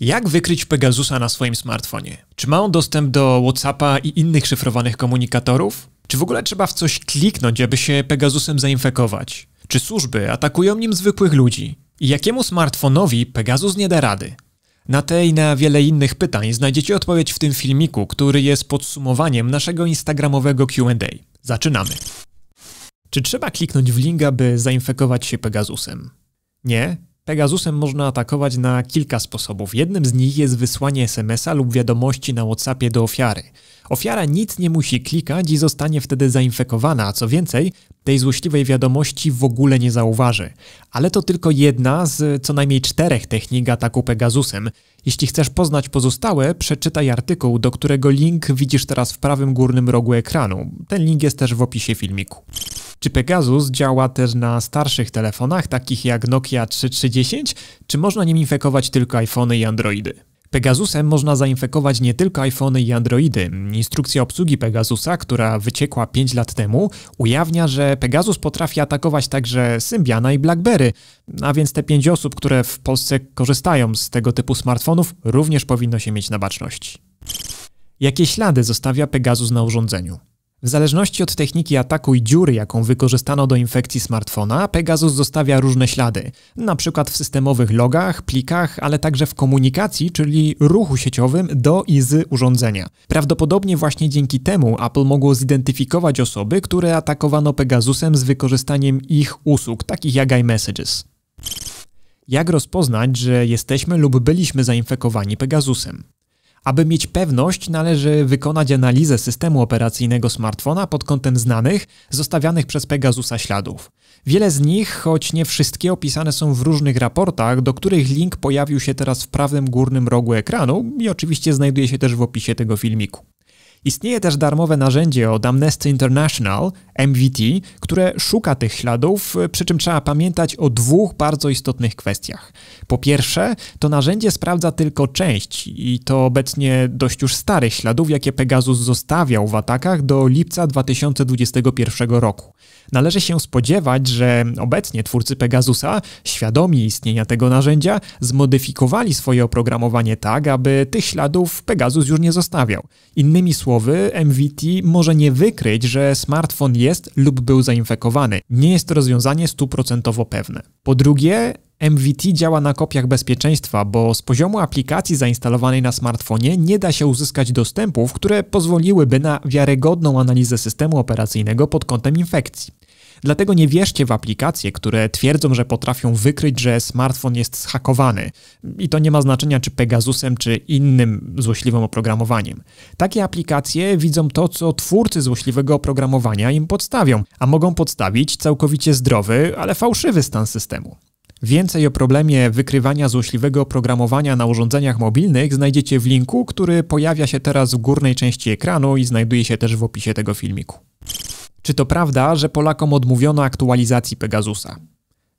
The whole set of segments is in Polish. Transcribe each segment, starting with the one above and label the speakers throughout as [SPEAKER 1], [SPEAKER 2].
[SPEAKER 1] Jak wykryć Pegasusa na swoim smartfonie? Czy ma on dostęp do WhatsAppa i innych szyfrowanych komunikatorów? Czy w ogóle trzeba w coś kliknąć, aby się Pegasusem zainfekować? Czy służby atakują nim zwykłych ludzi? I jakiemu smartfonowi Pegasus nie da rady? Na te i na wiele innych pytań znajdziecie odpowiedź w tym filmiku, który jest podsumowaniem naszego instagramowego Q&A. Zaczynamy! Czy trzeba kliknąć w link, aby zainfekować się Pegasusem? Nie, Pegasusem można atakować na kilka sposobów. Jednym z nich jest wysłanie SMS-a lub wiadomości na WhatsAppie do ofiary. Ofiara nic nie musi klikać i zostanie wtedy zainfekowana, a co więcej, tej złośliwej wiadomości w ogóle nie zauważy. Ale to tylko jedna z co najmniej czterech technik ataku Pegasusem. Jeśli chcesz poznać pozostałe, przeczytaj artykuł, do którego link widzisz teraz w prawym górnym rogu ekranu. Ten link jest też w opisie filmiku. Czy Pegasus działa też na starszych telefonach, takich jak Nokia 3310, czy można nim infekować tylko iPhony i Androidy? Pegasusem można zainfekować nie tylko iPhony i Androidy. Instrukcja obsługi Pegasusa, która wyciekła 5 lat temu, ujawnia, że Pegasus potrafi atakować także Symbiana i BlackBerry. A więc te 5 osób, które w Polsce korzystają z tego typu smartfonów, również powinno się mieć na baczności. Jakie ślady zostawia Pegasus na urządzeniu? W zależności od techniki ataku i dziury, jaką wykorzystano do infekcji smartfona, Pegasus zostawia różne ślady, np. w systemowych logach, plikach, ale także w komunikacji, czyli ruchu sieciowym do i z urządzenia. Prawdopodobnie właśnie dzięki temu Apple mogło zidentyfikować osoby, które atakowano Pegasusem z wykorzystaniem ich usług, takich jak iMessages. Jak rozpoznać, że jesteśmy lub byliśmy zainfekowani Pegasusem? Aby mieć pewność, należy wykonać analizę systemu operacyjnego smartfona pod kątem znanych, zostawianych przez Pegasusa śladów. Wiele z nich, choć nie wszystkie, opisane są w różnych raportach, do których link pojawił się teraz w prawym górnym rogu ekranu i oczywiście znajduje się też w opisie tego filmiku. Istnieje też darmowe narzędzie od Amnesty International, MVT, które szuka tych śladów, e, przy czym trzeba pamiętać o dwóch bardzo istotnych kwestiach. Po pierwsze, to narzędzie sprawdza tylko część i to obecnie dość już starych śladów, jakie Pegasus zostawiał w atakach do lipca 2021 roku. Należy się spodziewać, że obecnie twórcy Pegasusa, świadomi istnienia tego narzędzia, zmodyfikowali swoje oprogramowanie tak, aby tych śladów Pegasus już nie zostawiał. Innymi słowy, przemysłowy MVT może nie wykryć, że smartfon jest lub był zainfekowany. Nie jest to rozwiązanie stuprocentowo pewne. Po drugie, MVT działa na kopiach bezpieczeństwa, bo z poziomu aplikacji zainstalowanej na smartfonie nie da się uzyskać dostępów, które pozwoliłyby na wiarygodną analizę systemu operacyjnego pod kątem infekcji. Dlatego nie wierzcie w aplikacje, które twierdzą, że potrafią wykryć, że smartfon jest zhakowany. I to nie ma znaczenia, czy Pegasusem, czy innym złośliwym oprogramowaniem. Takie aplikacje widzą to, co twórcy złośliwego oprogramowania im podstawią, a mogą podstawić całkowicie zdrowy, ale fałszywy stan systemu. Więcej o problemie wykrywania złośliwego oprogramowania na urządzeniach mobilnych znajdziecie w linku, który pojawia się teraz w górnej części ekranu i znajduje się też w opisie tego filmiku. Czy to prawda, że Polakom odmówiono aktualizacji Pegasusa?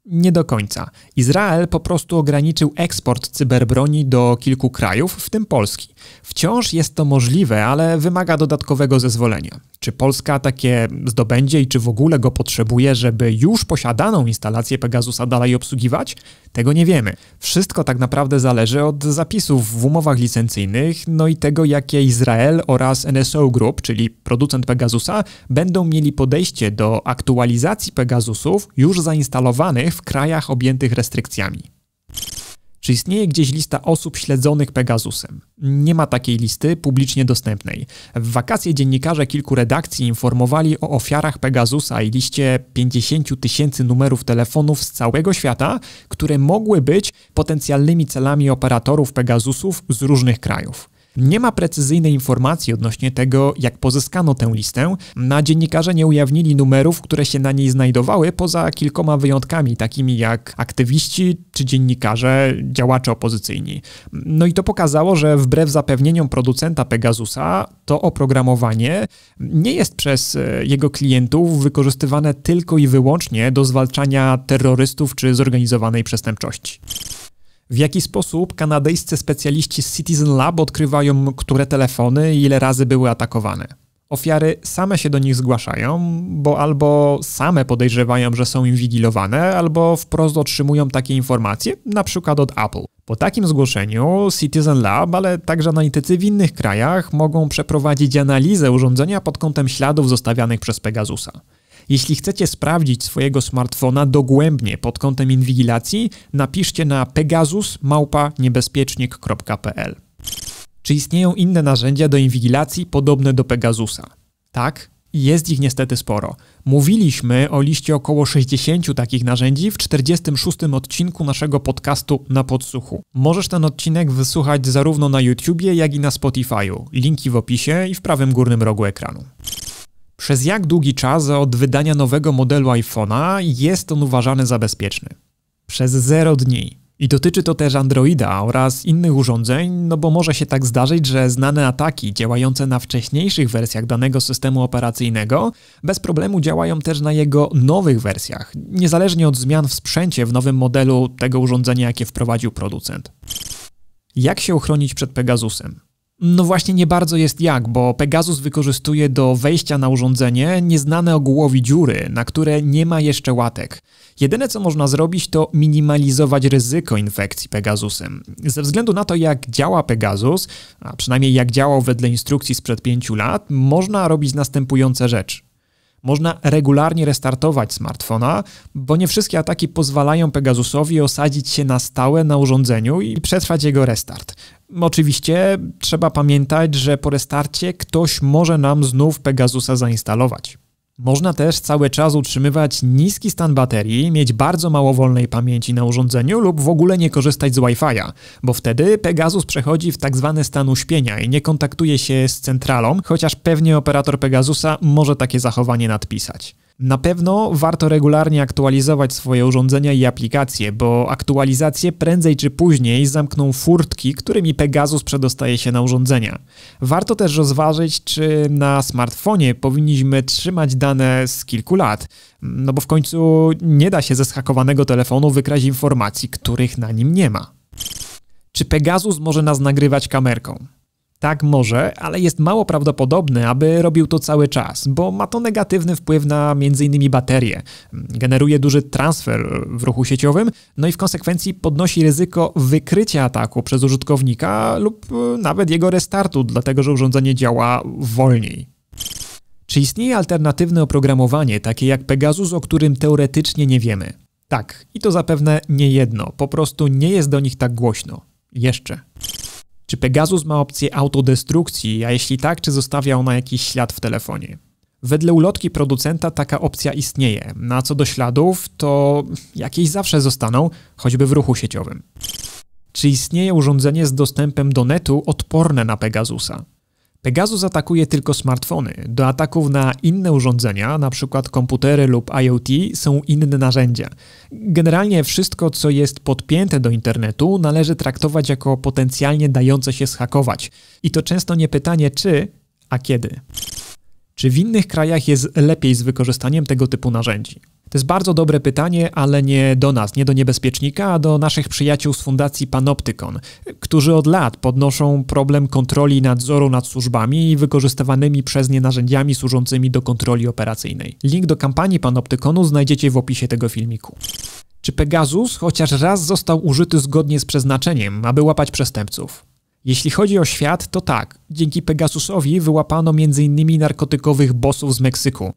[SPEAKER 1] Nie do końca. Izrael po prostu ograniczył eksport cyberbroni do kilku krajów, w tym Polski. Wciąż jest to możliwe, ale wymaga dodatkowego zezwolenia. Czy Polska takie zdobędzie i czy w ogóle go potrzebuje, żeby już posiadaną instalację Pegasusa dalej obsługiwać? Tego nie wiemy. Wszystko tak naprawdę zależy od zapisów w umowach licencyjnych, no i tego, jakie Izrael oraz NSO Group, czyli producent Pegasusa, będą mieli podejście do aktualizacji Pegasusów już zainstalowanych w krajach objętych restrykcjami. Czy istnieje gdzieś lista osób śledzonych Pegasusem? Nie ma takiej listy publicznie dostępnej. W wakacje dziennikarze kilku redakcji informowali o ofiarach Pegasusa i liście 50 tysięcy numerów telefonów z całego świata, które mogły być potencjalnymi celami operatorów Pegasusów z różnych krajów. Nie ma precyzyjnej informacji odnośnie tego, jak pozyskano tę listę. Na dziennikarze nie ujawnili numerów, które się na niej znajdowały, poza kilkoma wyjątkami, takimi jak aktywiści czy dziennikarze, działacze opozycyjni. No i to pokazało, że wbrew zapewnieniom producenta Pegasusa, to oprogramowanie nie jest przez e, jego klientów wykorzystywane tylko i wyłącznie do zwalczania terrorystów czy zorganizowanej przestępczości w jaki sposób kanadyjscy specjaliści z Citizen Lab odkrywają, które telefony i ile razy były atakowane. Ofiary same się do nich zgłaszają, bo albo same podejrzewają, że są inwigilowane, albo wprost otrzymują takie informacje, na przykład od Apple. Po takim zgłoszeniu Citizen Lab, ale także analitycy w innych krajach mogą przeprowadzić analizę urządzenia pod kątem śladów zostawianych przez Pegasusa. Jeśli chcecie sprawdzić swojego smartfona dogłębnie pod kątem inwigilacji, napiszcie na pegasusmałpa Czy istnieją inne narzędzia do inwigilacji podobne do Pegasusa? Tak, jest ich niestety sporo. Mówiliśmy o liście około 60 takich narzędzi w 46 odcinku naszego podcastu na podsłuchu. Możesz ten odcinek wysłuchać zarówno na YouTubie, jak i na Spotify'u. Linki w opisie i w prawym górnym rogu ekranu. Przez jak długi czas od wydania nowego modelu iPhone'a jest on uważany za bezpieczny? Przez 0 dni. I dotyczy to też Androida oraz innych urządzeń, no bo może się tak zdarzyć, że znane ataki działające na wcześniejszych wersjach danego systemu operacyjnego bez problemu działają też na jego nowych wersjach, niezależnie od zmian w sprzęcie w nowym modelu tego urządzenia, jakie wprowadził producent. Jak się uchronić przed Pegasusem? No właśnie nie bardzo jest jak, bo Pegasus wykorzystuje do wejścia na urządzenie nieznane ogółowi dziury, na które nie ma jeszcze łatek. Jedyne co można zrobić to minimalizować ryzyko infekcji Pegasusem. Ze względu na to jak działa Pegasus, a przynajmniej jak działał wedle instrukcji sprzed pięciu lat, można robić następujące rzeczy. Można regularnie restartować smartfona, bo nie wszystkie ataki pozwalają Pegasusowi osadzić się na stałe na urządzeniu i przetrwać jego restart. Oczywiście trzeba pamiętać, że po restarcie ktoś może nam znów Pegasusa zainstalować. Można też cały czas utrzymywać niski stan baterii, mieć bardzo mało wolnej pamięci na urządzeniu lub w ogóle nie korzystać z Wi-Fi'a, bo wtedy Pegasus przechodzi w tak zwany stan uśpienia i nie kontaktuje się z centralą, chociaż pewnie operator Pegasusa może takie zachowanie nadpisać. Na pewno warto regularnie aktualizować swoje urządzenia i aplikacje, bo aktualizacje prędzej czy później zamkną furtki, którymi Pegasus przedostaje się na urządzenia. Warto też rozważyć, czy na smartfonie powinniśmy trzymać dane z kilku lat, no bo w końcu nie da się ze schakowanego telefonu wykraść informacji, których na nim nie ma. Czy Pegasus może nas nagrywać kamerką? Tak może, ale jest mało prawdopodobne, aby robił to cały czas, bo ma to negatywny wpływ na m.in. baterie. Generuje duży transfer w ruchu sieciowym, no i w konsekwencji podnosi ryzyko wykrycia ataku przez użytkownika lub e, nawet jego restartu, dlatego że urządzenie działa wolniej. Czy istnieje alternatywne oprogramowanie, takie jak Pegasus, o którym teoretycznie nie wiemy? Tak, i to zapewne nie jedno, po prostu nie jest do nich tak głośno. Jeszcze. Czy Pegasus ma opcję autodestrukcji, a jeśli tak, czy zostawia ona jakiś ślad w telefonie? Wedle ulotki producenta taka opcja istnieje, no a co do śladów, to jakieś zawsze zostaną, choćby w ruchu sieciowym. Czy istnieje urządzenie z dostępem do netu odporne na Pegasusa? Pegasus atakuje tylko smartfony. Do ataków na inne urządzenia, np. komputery lub IoT, są inne narzędzia. Generalnie wszystko, co jest podpięte do internetu, należy traktować jako potencjalnie dające się schakować. I to często nie pytanie czy, a kiedy. Czy w innych krajach jest lepiej z wykorzystaniem tego typu narzędzi? To jest bardzo dobre pytanie, ale nie do nas, nie do niebezpiecznika, a do naszych przyjaciół z Fundacji Panoptykon, którzy od lat podnoszą problem kontroli i nadzoru nad służbami i wykorzystywanymi przez nie narzędziami służącymi do kontroli operacyjnej. Link do kampanii Panoptykonu znajdziecie w opisie tego filmiku. Czy Pegasus chociaż raz został użyty zgodnie z przeznaczeniem, aby łapać przestępców? Jeśli chodzi o świat, to tak. Dzięki Pegasusowi wyłapano m.in. narkotykowych bosów z Meksyku.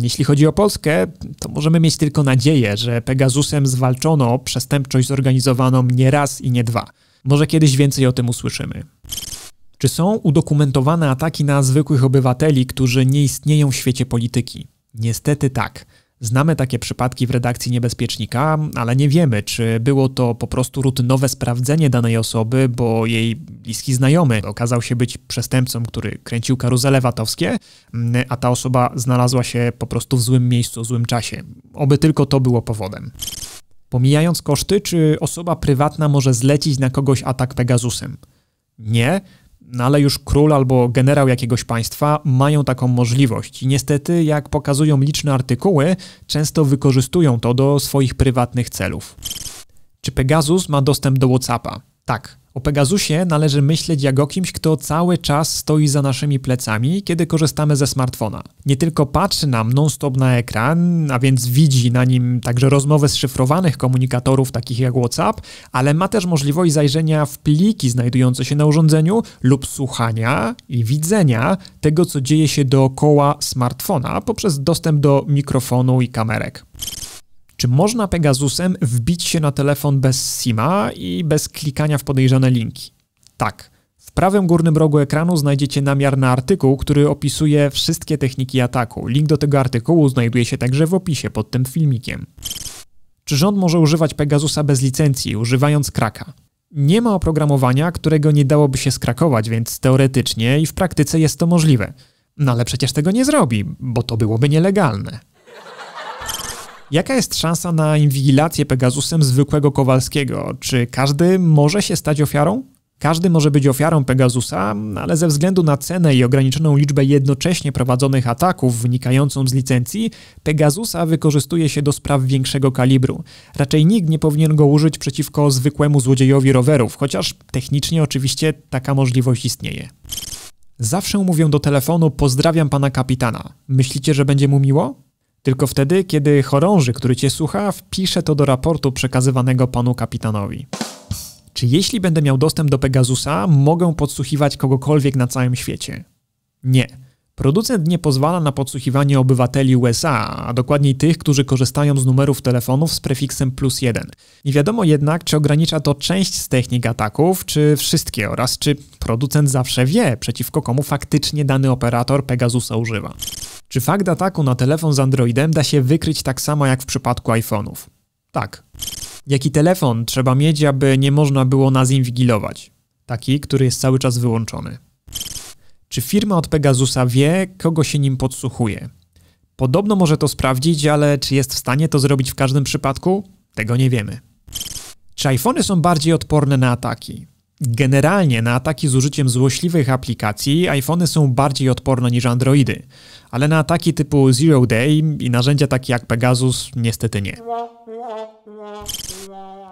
[SPEAKER 1] Jeśli chodzi o Polskę, to możemy mieć tylko nadzieję, że Pegasusem zwalczono przestępczość zorganizowaną nie raz i nie dwa. Może kiedyś więcej o tym usłyszymy. Czy są udokumentowane ataki na zwykłych obywateli, którzy nie istnieją w świecie polityki? Niestety tak. Znamy takie przypadki w redakcji niebezpiecznika, ale nie wiemy, czy było to po prostu rutynowe sprawdzenie danej osoby, bo jej bliski znajomy okazał się być przestępcą, który kręcił karuzele VAT-owskie, mm, a ta osoba znalazła się po prostu w złym miejscu, w złym czasie. Oby tylko to było powodem. Pomijając koszty, czy osoba prywatna może zlecić na kogoś atak Pegasusem? Nie, no ale już król albo generał jakiegoś państwa mają taką możliwość. I niestety, jak pokazują liczne artykuły, często wykorzystują to do swoich prywatnych celów. Czy Pegasus ma dostęp do WhatsAppa? Tak, o Pegasusie należy myśleć jak o kimś, kto cały czas stoi za naszymi plecami, kiedy korzystamy ze smartfona. Nie tylko patrzy nam non-stop na ekran, a więc widzi na nim także rozmowę z szyfrowanych komunikatorów takich jak WhatsApp, ale ma też możliwość zajrzenia w pliki znajdujące się na urządzeniu lub słuchania i widzenia tego, co dzieje się dookoła smartfona poprzez dostęp do mikrofonu i kamerek. Czy można Pegasusem wbić się na telefon bez SIMA i bez klikania w podejrzane linki? Tak. W prawym górnym rogu ekranu znajdziecie namiar na artykuł, który opisuje wszystkie techniki ataku. Link do tego artykułu znajduje się także w opisie pod tym filmikiem. Czy rząd może używać Pegasusa bez licencji, używając kraka? Nie ma oprogramowania, którego nie dałoby się skrakować, więc teoretycznie i w praktyce jest to możliwe. No ale przecież tego nie zrobi, bo to byłoby nielegalne. Jaka jest szansa na inwigilację Pegasusem zwykłego Kowalskiego? Czy każdy może się stać ofiarą? Każdy może być ofiarą Pegasusa, ale ze względu na cenę i ograniczoną liczbę jednocześnie prowadzonych ataków wynikającą z licencji, Pegasusa wykorzystuje się do spraw większego kalibru. Raczej nikt nie powinien go użyć przeciwko zwykłemu złodziejowi rowerów, chociaż technicznie oczywiście taka możliwość istnieje. Zawsze mówię do telefonu: Pozdrawiam pana kapitana. Myślicie, że będzie mu miło? Tylko wtedy, kiedy chorąży, który cię słucha, wpisze to do raportu przekazywanego panu kapitanowi. Czy jeśli będę miał dostęp do Pegasusa, mogę podsłuchiwać kogokolwiek na całym świecie? Nie. Producent nie pozwala na podsłuchiwanie obywateli USA, a dokładniej tych, którzy korzystają z numerów telefonów z prefiksem plus jeden. Nie wiadomo jednak, czy ogranicza to część z technik ataków, czy wszystkie, oraz czy producent zawsze wie, przeciwko komu faktycznie dany operator Pegasusa używa. Czy fakt ataku na telefon z Androidem da się wykryć tak samo jak w przypadku iPhone'ów? Tak. Jaki telefon trzeba mieć, aby nie można było nas inwigilować? Taki, który jest cały czas wyłączony. Czy firma od Pegasusa wie, kogo się nim podsłuchuje? Podobno może to sprawdzić, ale czy jest w stanie to zrobić w każdym przypadku? Tego nie wiemy. Czy iPhony są bardziej odporne na ataki? Generalnie na ataki z użyciem złośliwych aplikacji iPhony są bardziej odporne niż Androidy, ale na ataki typu Zero Day i narzędzia takie jak Pegasus niestety nie.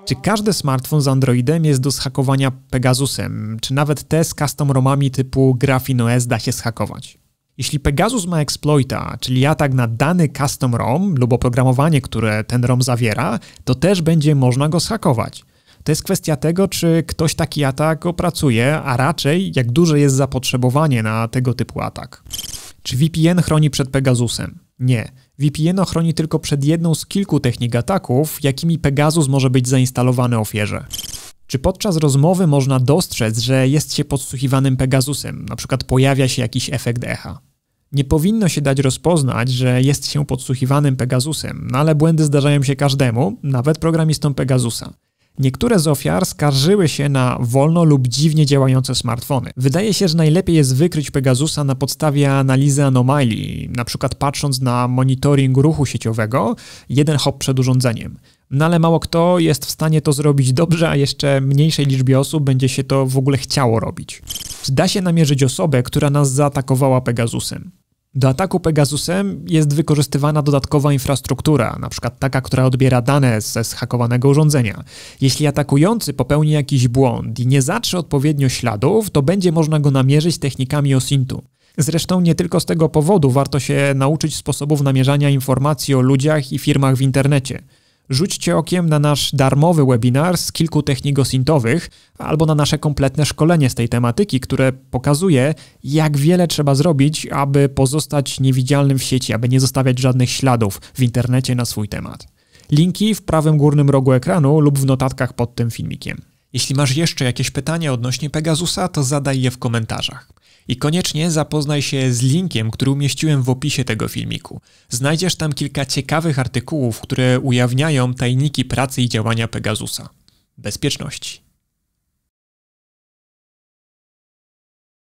[SPEAKER 1] Czy każdy smartfon z Androidem jest do zhakowania Pegasusem? Czy nawet te z custom ROMami typu OS da się zhakować? Jeśli Pegasus ma exploita, czyli atak na dany custom ROM lub oprogramowanie, które ten ROM zawiera, to też będzie można go zhakować to jest kwestia tego, czy ktoś taki atak opracuje, a raczej jak duże jest zapotrzebowanie na tego typu atak. Czy VPN chroni przed Pegasusem? Nie. VPN chroni tylko przed jedną z kilku technik ataków, jakimi Pegasus może być zainstalowany ofierze. Czy podczas rozmowy można dostrzec, że jest się podsłuchiwanym Pegasusem, na przykład pojawia się jakiś efekt echa? Nie powinno się dać rozpoznać, że jest się podsłuchiwanym Pegasusem, no ale błędy zdarzają się każdemu, nawet programistom Pegasusa. Niektóre z ofiar skarżyły się na wolno lub dziwnie działające smartfony. Wydaje się, że najlepiej jest wykryć Pegasusa na podstawie analizy anomalii, np. patrząc na monitoring ruchu sieciowego, jeden hop przed urządzeniem. No ale mało kto jest w stanie to zrobić dobrze, a jeszcze mniejszej liczbie osób będzie się to w ogóle chciało robić. Da się namierzyć osobę, która nas zaatakowała Pegasusem. Do ataku Pegasusem jest wykorzystywana dodatkowa infrastruktura, np. taka, która odbiera dane ze zhakowanego urządzenia. Jeśli atakujący popełni jakiś błąd i nie zatrze odpowiednio śladów, to będzie można go namierzyć technikami OSINT-u. Zresztą nie tylko z tego powodu warto się nauczyć sposobów namierzania informacji o ludziach i firmach w internecie rzućcie okiem na nasz darmowy webinar z kilku technik osintowych albo na nasze kompletne szkolenie z tej tematyki, które pokazuje, jak wiele trzeba zrobić, aby pozostać niewidzialnym w sieci, aby nie zostawiać żadnych śladów w internecie na swój temat. Linki w prawym górnym rogu ekranu lub w notatkach pod tym filmikiem. Jeśli masz jeszcze jakieś pytania odnośnie Pegasusa, to zadaj je w komentarzach. I koniecznie zapoznaj się z linkiem, który umieściłem w opisie tego filmiku. Znajdziesz tam kilka ciekawych artykułów, które ujawniają tajniki pracy i działania Pegasusa. Bezpieczności.